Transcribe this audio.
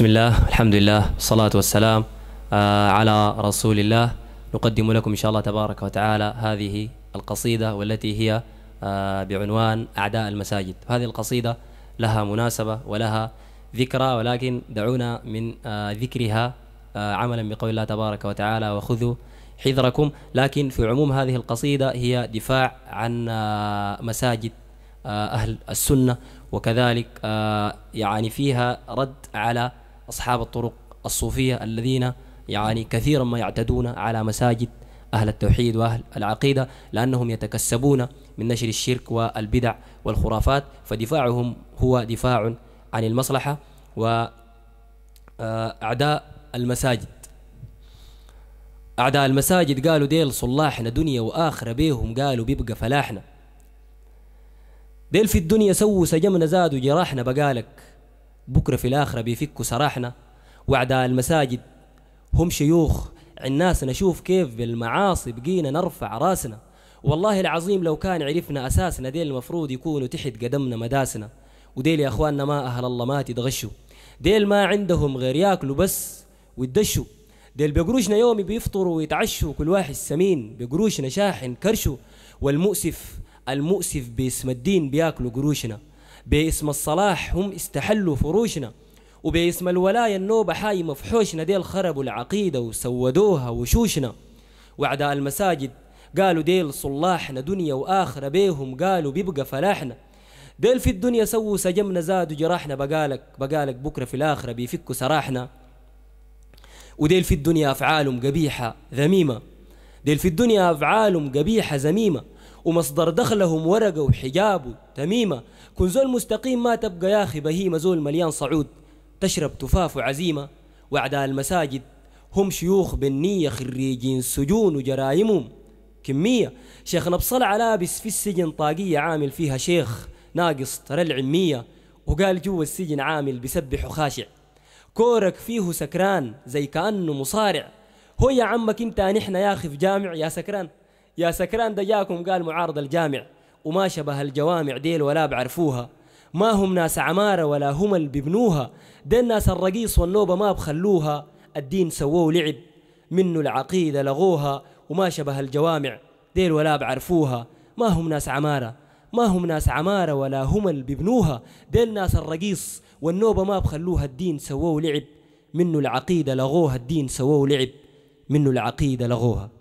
بسم الله الحمد لله والصلاة والسلام على رسول الله نقدم لكم إن شاء الله تبارك وتعالى هذه القصيدة والتي هي بعنوان أعداء المساجد هذه القصيدة لها مناسبة ولها ذكرى ولكن دعونا من ذكرها عملا بقول الله تبارك وتعالى وخذوا حذركم لكن في عموم هذه القصيدة هي دفاع عن مساجد أهل السنة وكذلك يعني فيها رد على أصحاب الطرق الصوفية الذين يعني كثيرا ما يعتدون على مساجد أهل التوحيد وأهل العقيدة لأنهم يتكسبون من نشر الشرك والبدع والخرافات فدفاعهم هو دفاع عن المصلحة وأعداء آه، المساجد أعداء المساجد قالوا ديل صلاحنا دنيا وآخرة بيهم قالوا بيبقى فلاحنا ديل في الدنيا سووا سجمنا زادوا جراحنا بقالك بكرة في الآخرة بيفكوا سراحنا وعداء المساجد هم شيوخ الناس نشوف كيف بالمعاصي بقينا نرفع راسنا والله العظيم لو كان عرفنا أساسنا ديل المفروض يكونوا تحت قدمنا مداسنا وديل يا أخواننا ما أهل الله ما تتغشوا ديل ما عندهم غير ياكلوا بس ويتدشوا ديل بقروشنا يومي بيفطروا ويتعشوا كل واحد سمين بقروشنا شاحن كرشوا والمؤسف المؤسف باسم الدين بياكلوا قروشنا باسم الصلاح هم استحلوا فروشنا وباسم الولاية النوبة حايمة في حوشنا ديل خربوا العقيدة وسودوها وشوشنا وعداء المساجد قالوا ديل صلاحنا دنيا وآخرة بيهم قالوا بيبقى فلاحنا ديل في الدنيا سووا سجمنا زادوا جراحنا بقالك بقالك بكرة في الآخرة بيفكوا سراحنا وديل في الدنيا أفعالهم قبيحة ذميمة ديل في الدنيا أفعالهم قبيحة ذميمة ومصدر دخلهم ورقة وحجاب وتميمة كن زول مستقيم ما تبقى يا أخي بهيمة زول مليان صعود تشرب تفاف وعزيمة وأعداء المساجد هم شيوخ بالنية خريجين سجون وجرايمهم كمية شيخنا على لابس في السجن طاقية عامل فيها شيخ ناقص ترى العمية وقال جوا السجن عامل بسبح وخاشع كورك فيه سكران زي كأنه مصارع هو يا عمك انت نحن يا اخي في جامع يا سكران يا سكران ده جاكم قال معارض الجامع وما شبه الجوامع ديل ولا بعرفوها ما هم ناس عمارة ولا هم اللي بيبنوها ده الناس الرقيص والنوبة ما بخلوها الدين سووه لعب منه العقيدة لغوها وما شبه الجوامع ديل ولا بعرفوها ما هم ناس عمارة ما هم ناس عمارة ولا هم اللي بيبنوها ديل الناس الرقيص والنوبة ما بخلوها الدين سووه لعب منه العقيدة لغوها الدين سووه لعب منه العقيدة لغوها